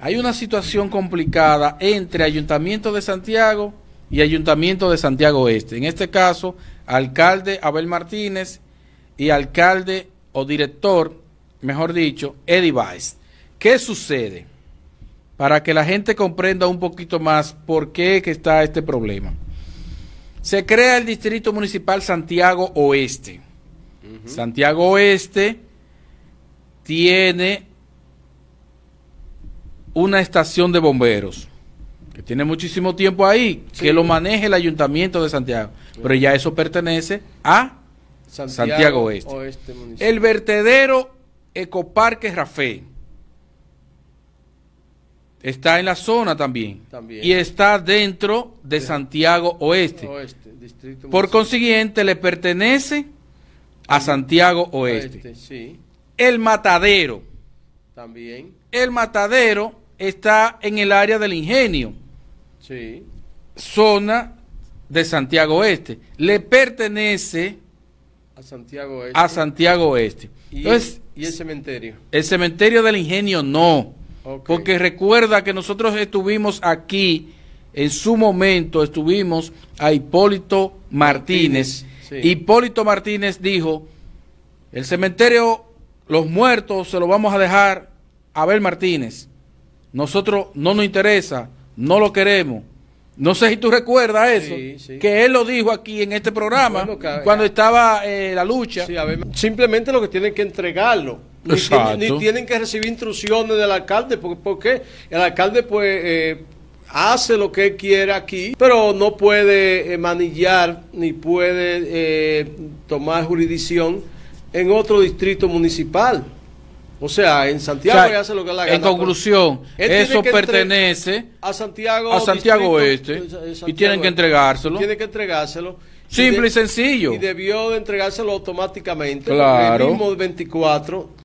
Hay una situación complicada entre Ayuntamiento de Santiago y Ayuntamiento de Santiago Oeste. En este caso, alcalde Abel Martínez y alcalde o director, mejor dicho, Eddie Weiss. ¿Qué sucede? Para que la gente comprenda un poquito más por qué que está este problema. Se crea el Distrito Municipal Santiago Oeste. Santiago Oeste tiene una estación de bomberos que tiene muchísimo tiempo ahí, que lo maneje el ayuntamiento de Santiago, pero ya eso pertenece a Santiago, Oeste. el vertedero Ecoparque Rafé está en la zona también, y está dentro de, Santiago Oeste. Por consiguiente, le pertenece a Santiago Oeste. El matadero también. El matadero está en el área del ingenio. Sí. Zona de Santiago Oeste. Le pertenece a Santiago Oeste. A Santiago ¿Y, el, cementerio? El cementerio del ingenio no. Porque recuerda que nosotros estuvimos aquí, en su momento estuvimos a Hipólito Martínez. Hipólito Martínez dijo, el cementerio los muertos se los vamos a dejar a Abel Martínez. Nosotros no nos interesa, no lo queremos. No sé si tú recuerdas eso, que él lo dijo aquí en este programa cuando eh, estaba eh, la lucha. simplemente lo que tienen que entregarlo. Ni, tienen, que recibir instrucciones del alcalde, porque, el alcalde pues eh, hace lo que quiere aquí, pero no puede manillar ni puede tomar jurisdicción en otro distrito municipal. O sea, en Santiago lo que la gana. En conclusión, eso pertenece a Santiago, a Santiago Este y tienen que entregárselo. Tiene que entregárselo. Simple y, sencillo. Y debió de entregárselo automáticamente. Claro. El mismo 24.